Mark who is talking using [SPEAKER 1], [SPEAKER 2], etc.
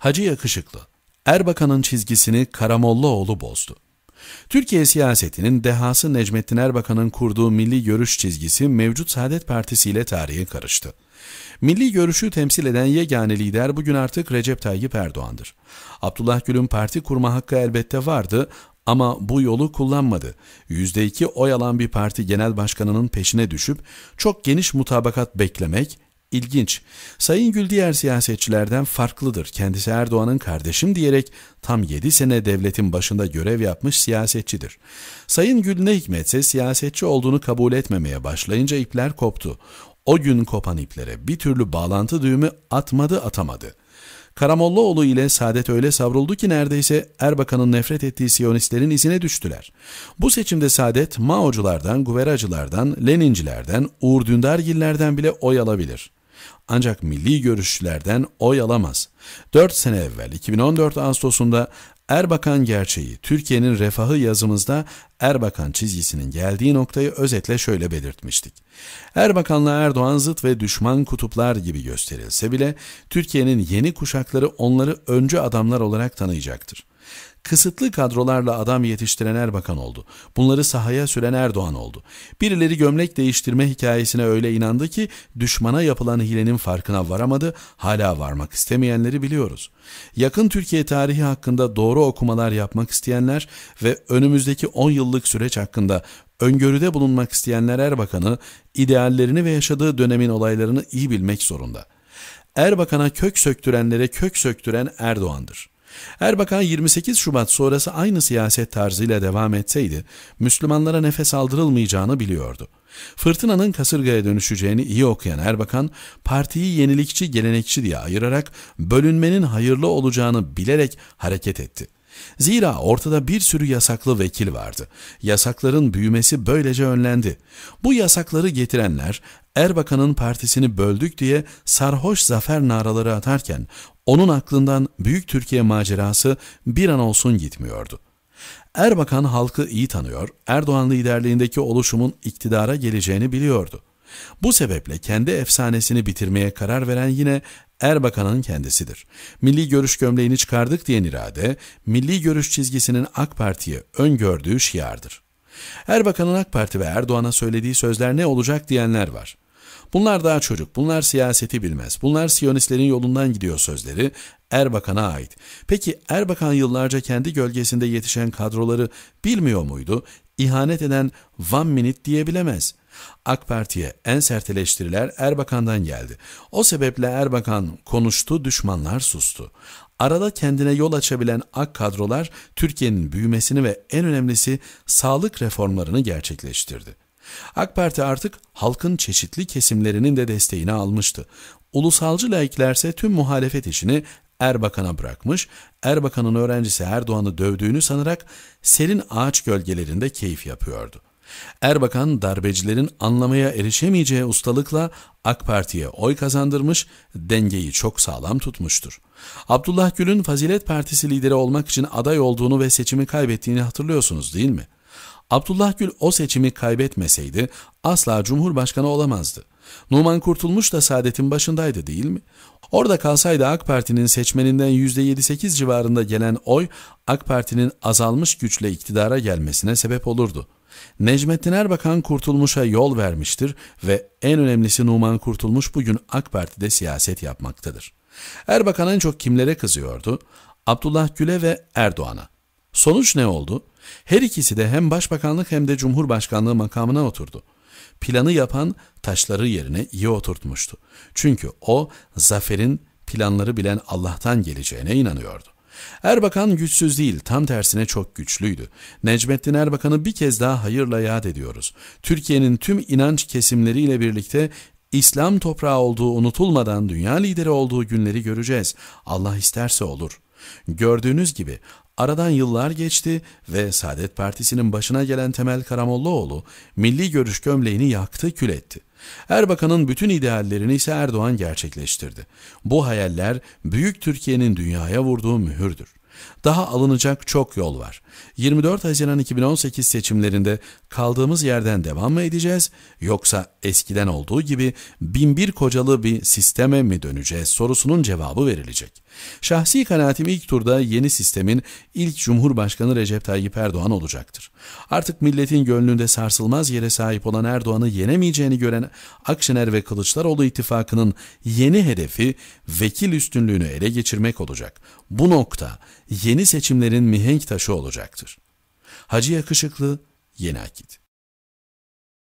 [SPEAKER 1] Hacı Yakışıklı, Erbakan'ın çizgisini Karamollaoğlu bozdu. Türkiye siyasetinin dehası Necmettin Erbakan'ın kurduğu milli görüş çizgisi mevcut Saadet Partisi ile tarihe karıştı. Milli görüşü temsil eden yegane lider bugün artık Recep Tayyip Erdoğan'dır. Abdullah Gül'ün parti kurma hakkı elbette vardı ama bu yolu kullanmadı. %2 oy alan bir parti genel başkanının peşine düşüp çok geniş mutabakat beklemek İlginç. Sayın Gül diğer siyasetçilerden farklıdır. Kendisi Erdoğan'ın kardeşim diyerek tam 7 sene devletin başında görev yapmış siyasetçidir. Sayın Gül ne hikmetse siyasetçi olduğunu kabul etmemeye başlayınca ipler koptu. O gün kopan iplere bir türlü bağlantı düğümü atmadı atamadı. Karamollaoğlu ile Saadet öyle savruldu ki neredeyse Erbakan'ın nefret ettiği Siyonistlerin izine düştüler. Bu seçimde Saadet Maoculardan, Guveracılardan, Lenincilerden, Uğur Dündargillerden bile oy alabilir. Ancak milli görüşçülerden oy alamaz. 4 sene evvel 2014 Ağustos'unda Erbakan gerçeği Türkiye'nin refahı yazımızda Erbakan çizgisinin geldiği noktayı özetle şöyle belirtmiştik. Erbakan'la Erdoğan zıt ve düşman kutuplar gibi gösterilse bile Türkiye'nin yeni kuşakları onları öncü adamlar olarak tanıyacaktır. Kısıtlı kadrolarla adam yetiştiren Erbakan oldu. Bunları sahaya süren Erdoğan oldu. Birileri gömlek değiştirme hikayesine öyle inandı ki düşmana yapılan hilenin farkına varamadı, hala varmak istemeyenleri biliyoruz. Yakın Türkiye tarihi hakkında doğru okumalar yapmak isteyenler ve önümüzdeki 10 yıllık süreç hakkında öngörüde bulunmak isteyenler Erbakan'ı, ideallerini ve yaşadığı dönemin olaylarını iyi bilmek zorunda. Erbakan'a kök söktürenlere kök söktüren Erdoğan'dır. Erbakan 28 Şubat sonrası aynı siyaset tarzıyla devam etseydi Müslümanlara nefes aldırılmayacağını biliyordu. Fırtınanın kasırgaya dönüşeceğini iyi okuyan Erbakan, partiyi yenilikçi gelenekçi diye ayırarak bölünmenin hayırlı olacağını bilerek hareket etti. Zira ortada bir sürü yasaklı vekil vardı. Yasakların büyümesi böylece önlendi. Bu yasakları getirenler Erbakan'ın partisini böldük diye sarhoş zafer naraları atarken onun aklından Büyük Türkiye macerası bir an olsun gitmiyordu. Erbakan halkı iyi tanıyor, Erdoğan liderliğindeki oluşumun iktidara geleceğini biliyordu. Bu sebeple kendi efsanesini bitirmeye karar veren yine Erbakan'ın kendisidir. Milli görüş gömleğini çıkardık diyen irade, milli görüş çizgisinin AK Parti'ye öngördüğü şiardır. Erbakan'ın AK Parti ve Erdoğan'a söylediği sözler ne olacak diyenler var. Bunlar daha çocuk, bunlar siyaseti bilmez, bunlar Siyonistlerin yolundan gidiyor sözleri Erbakan'a ait. Peki Erbakan yıllarca kendi gölgesinde yetişen kadroları bilmiyor muydu? ihanet eden one minute diyebilemez. AK Parti'ye en sert eleştiriler Erbakan'dan geldi. O sebeple Erbakan konuştu, düşmanlar sustu. Arada kendine yol açabilen AK kadrolar Türkiye'nin büyümesini ve en önemlisi sağlık reformlarını gerçekleştirdi. AK Parti artık halkın çeşitli kesimlerinin de desteğini almıştı. Ulusalcı laiklerse tüm muhalefet işini Erbakan'a bırakmış, Erbakan'ın öğrencisi Erdoğan'ı dövdüğünü sanarak serin ağaç gölgelerinde keyif yapıyordu. Erbakan darbecilerin anlamaya erişemeyeceği ustalıkla AK Parti'ye oy kazandırmış, dengeyi çok sağlam tutmuştur. Abdullah Gül'ün Fazilet Partisi lideri olmak için aday olduğunu ve seçimi kaybettiğini hatırlıyorsunuz değil mi? Abdullah Gül o seçimi kaybetmeseydi asla Cumhurbaşkanı olamazdı. Numan Kurtulmuş da Saadet'in başındaydı değil mi? Orada kalsaydı AK Parti'nin seçmeninden %7-8 civarında gelen oy AK Parti'nin azalmış güçle iktidara gelmesine sebep olurdu. Necmettin Erbakan Kurtulmuş'a yol vermiştir ve en önemlisi Numan Kurtulmuş bugün AK Parti'de siyaset yapmaktadır. Erbakan en çok kimlere kızıyordu? Abdullah Gül'e ve Erdoğan'a. Sonuç ne oldu? Her ikisi de hem başbakanlık hem de cumhurbaşkanlığı makamına oturdu planı yapan taşları yerine iyi oturtmuştu. Çünkü o zaferin planları bilen Allah'tan geleceğine inanıyordu. Erbakan güçsüz değil, tam tersine çok güçlüydü. Necmettin Erbakan'ı bir kez daha hayırla yad ediyoruz. Türkiye'nin tüm inanç kesimleriyle birlikte İslam toprağı olduğu unutulmadan dünya lideri olduğu günleri göreceğiz. Allah isterse olur. Gördüğünüz gibi Aradan yıllar geçti ve Saadet Partisi'nin başına gelen Temel Karamollaoğlu milli görüş gömleğini yaktı kül etti. Erbakan'ın bütün ideallerini ise Erdoğan gerçekleştirdi. Bu hayaller Büyük Türkiye'nin dünyaya vurduğu mühürdür. Daha alınacak çok yol var. 24 Haziran 2018 seçimlerinde kaldığımız yerden devam mı edeceğiz yoksa eskiden olduğu gibi binbir kocalı bir sisteme mi döneceğiz sorusunun cevabı verilecek. Şahsi kanaatim ilk turda yeni sistemin ilk Cumhurbaşkanı Recep Tayyip Erdoğan olacaktır. Artık milletin gönlünde sarsılmaz yere sahip olan Erdoğan'ı yenemeyeceğini gören Akşener ve Kılıçdaroğlu ittifakının yeni hedefi vekil üstünlüğünü ele geçirmek olacak. Bu nokta yeni seçimlerin mihenk taşı olacaktır. Hacı Yakışıklı, Yeni Akit